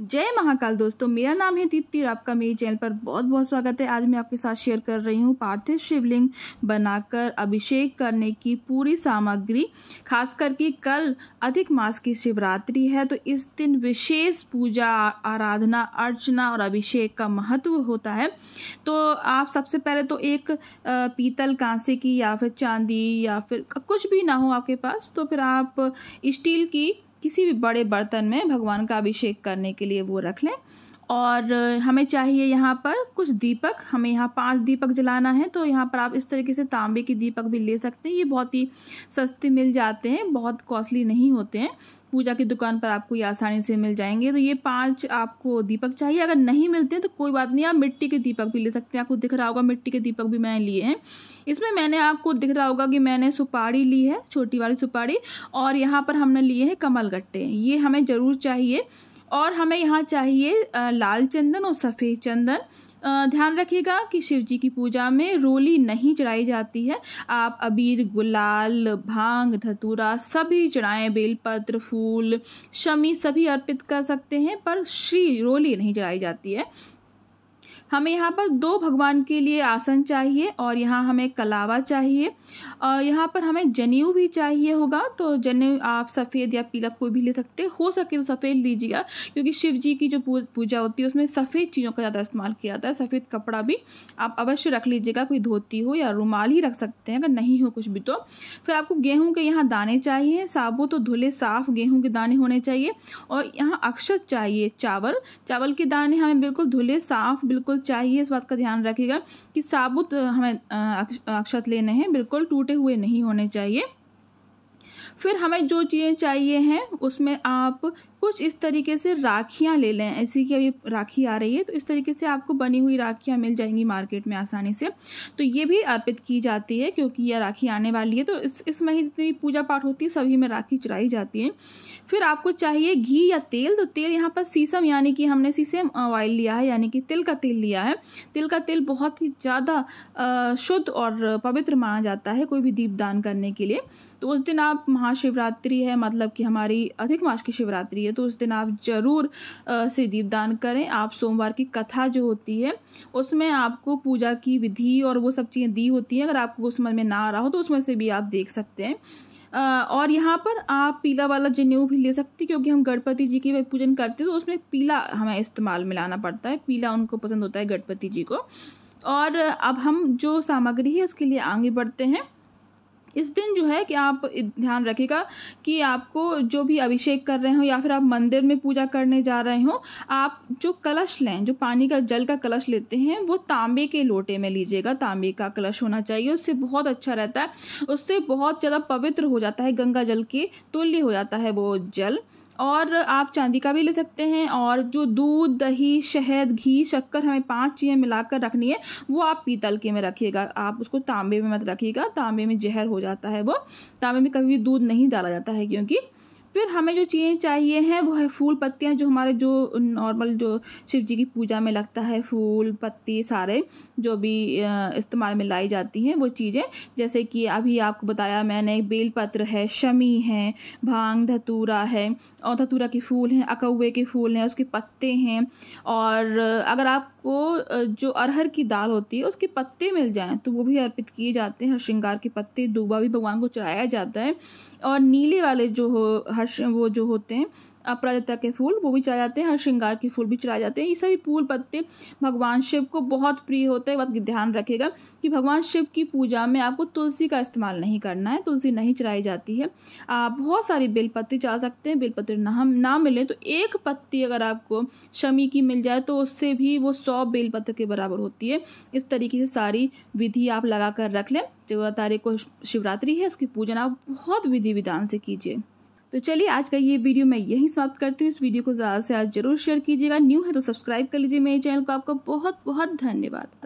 जय महाकाल दोस्तों मेरा नाम है दीप्ति और आपका मेरे चैनल पर बहुत बहुत स्वागत है आज मैं आपके साथ शेयर कर रही हूँ पार्थिव शिवलिंग बनाकर अभिषेक करने की पूरी सामग्री खास करके कल अधिक मास की शिवरात्रि है तो इस दिन विशेष पूजा आराधना अर्चना और अभिषेक का महत्व होता है तो आप सबसे पहले तो एक पीतल कांसे की या फिर चांदी या फिर कुछ भी ना हो आपके पास तो फिर आप स्टील की किसी भी बड़े बर्तन में भगवान का अभिषेक करने के लिए वो रख लें और हमें चाहिए यहाँ पर कुछ दीपक हमें यहाँ पांच दीपक जलाना है तो यहाँ पर आप इस तरीके से तांबे के दीपक भी ले सकते हैं ये बहुत ही सस्ते मिल जाते हैं बहुत कॉस्टली नहीं होते हैं पूजा की दुकान पर आपको ये आसानी से मिल जाएंगे तो ये पांच आपको दीपक चाहिए अगर नहीं मिलते हैं तो कोई बात नहीं आप मिट्टी के दीपक भी ले सकते हैं आपको दिख रहा होगा मिट्टी के दीपक भी मैंने लिए हैं इसमें मैंने आपको दिख रहा होगा कि मैंने सुपारी ली है छोटी वाली सुपारी और यहाँ पर हमने लिए हैं कमल गट्टे ये हमें ज़रूर चाहिए और हमें यहाँ चाहिए लाल चंदन और सफ़ेद चंदन ध्यान रखिएगा कि शिव जी की पूजा में रोली नहीं चढ़ाई जाती है आप अबीर गुलाल भांग धतूरा सभी चढ़ाएं बेलपत्र फूल शमी सभी अर्पित कर सकते हैं पर श्री रोली नहीं चढ़ाई जाती है हमें यहाँ पर दो भगवान के लिए आसन चाहिए और यहाँ हमें कलावा चाहिए और यहाँ पर हमें जनेऊ भी चाहिए होगा तो जनेऊ आप सफ़ेद या पीला कोई भी ले सकते हो सके तो सफ़ेद लीजिएगा क्योंकि शिव जी की जो पूजा होती है उसमें सफ़ेद चीज़ों का ज़्यादा इस्तेमाल किया जाता है सफ़ेद कपड़ा भी आप अवश्य रख लीजिएगा कोई धोती हो या रुमाल ही रख सकते हैं अगर नहीं हो कुछ भी तो फिर आपको गेहूँ के यहाँ दाने चाहिए साबुत तो धुले साफ़ गेहूँ के दाने होने चाहिए और यहाँ अक्षत चाहिए चावल चावल के दाने हमें बिल्कुल धुले साफ़ बिल्कुल चाहिए इस बात का ध्यान रखिएगा कि साबुत हमें अक्षत लेने हैं बिल्कुल टूटे हुए नहीं होने चाहिए फिर हमें जो चीज़ें चाहिए हैं उसमें आप कुछ इस तरीके से राखियाँ ले लें ऐसी कि अभी राखी आ रही है तो इस तरीके से आपको बनी हुई राखियाँ मिल जाएंगी मार्केट में आसानी से तो ये भी अर्पित की जाती है क्योंकि यह राखी आने वाली है तो इस इस महीने जितनी भी पूजा पाठ होती है सभी में राखी चढ़ाई जाती है फिर आपको चाहिए घी या तेल तो तेल यहाँ पर सीसम यानी कि हमने सीसम ऑयल लिया है यानी कि तिल का तेल लिया है तिल का तेल बहुत ही ज़्यादा शुद्ध और पवित्र माना जाता है कोई भी दीपदान करने के लिए तो उस दिन आप महाशिवरात्रि है मतलब कि हमारी अधिक मास की शिवरात्रि है तो उस दिन आप ज़रूर से दीपदान करें आप सोमवार की कथा जो होती है उसमें आपको पूजा की विधि और वो सब चीज़ें दी होती हैं अगर आपको उस समझ में ना आ रहा हो तो उसमें से भी आप देख सकते हैं और यहाँ पर आप पीला वाला जनेऊ भी ले सकते हैं क्योंकि हम गणपति जी की पूजन करते हैं तो उसमें पीला हमें इस्तेमाल में लाना पड़ता है पीला उनको पसंद होता है गणपति जी को और अब हम जो सामग्री है उसके लिए आगे बढ़ते हैं इस दिन जो है कि आप ध्यान रखेगा कि आपको जो भी अभिषेक कर रहे हो या फिर आप मंदिर में पूजा करने जा रहे हो आप जो कलश लें जो पानी का जल का कलश लेते हैं वो तांबे के लोटे में लीजिएगा तांबे का कलश होना चाहिए उससे बहुत अच्छा रहता है उससे बहुत ज़्यादा पवित्र हो जाता है गंगा जल के तुल्य हो जाता है वो जल और आप चांदी का भी ले सकते हैं और जो दूध दही शहद घी शक्कर हमें पांच चीज़ें मिलाकर रखनी है वो आप पीतल के में रखिएगा आप उसको तांबे में मत रखिएगा तांबे में जहर हो जाता है वो तांबे में कभी भी दूध नहीं डाला जाता है क्योंकि फिर हमें जो चीज़ें चाहिए हैं वो है फूल पत्तियाँ जो हमारे जो नॉर्मल जो शिव जी की पूजा में लगता है फूल पत्ती सारे जो भी इस्तेमाल में लाई जाती हैं वो चीज़ें जैसे कि अभी आपको बताया मैंने बेलपत्र है शमी है भांग धतूरा है और धतूरा के फूल हैं अकौवे के फूल हैं उसके पत्ते हैं और अगर आपको जो अरहर की दाल होती है उसके पत्ते मिल जाएँ तो वो भी अर्पित किए जाते हैं हर श्रृंगार के पत्ते दूबा भी भगवान को चढ़ाया जाता है और नीले वाले जो हर हर वो जो होते हैं अपराजिता के फूल वो भी चढ़ाए जाते हैं हर श्रृंगार के फूल भी चढ़ाए जाते हैं ये सभी फूल पत्ते भगवान शिव को बहुत प्रिय होते हैं बात ध्यान रखेगा कि भगवान शिव की पूजा में आपको तुलसी का इस्तेमाल नहीं करना है तुलसी नहीं चढ़ाई जाती है आप बहुत सारी बेलपत्ती चढ़ा सकते हैं बेलपत्र ना हम ना मिले तो एक पत्ती अगर आपको शमी की मिल जाए तो उससे भी वो सौ बेलपत्र के बराबर होती है इस तरीके से सारी विधि आप लगा कर रख लें चौदह तारीख को शिवरात्रि है उसकी पूजन आप बहुत विधि विधान से कीजिए तो चलिए आज का ये वीडियो मैं यहीं समाप्त करती हूँ इस वीडियो को ज़्यादा से ज़्यादा जरूर शेयर कीजिएगा न्यू है तो सब्सक्राइब कर लीजिए मेरे चैनल को आपका बहुत बहुत धन्यवाद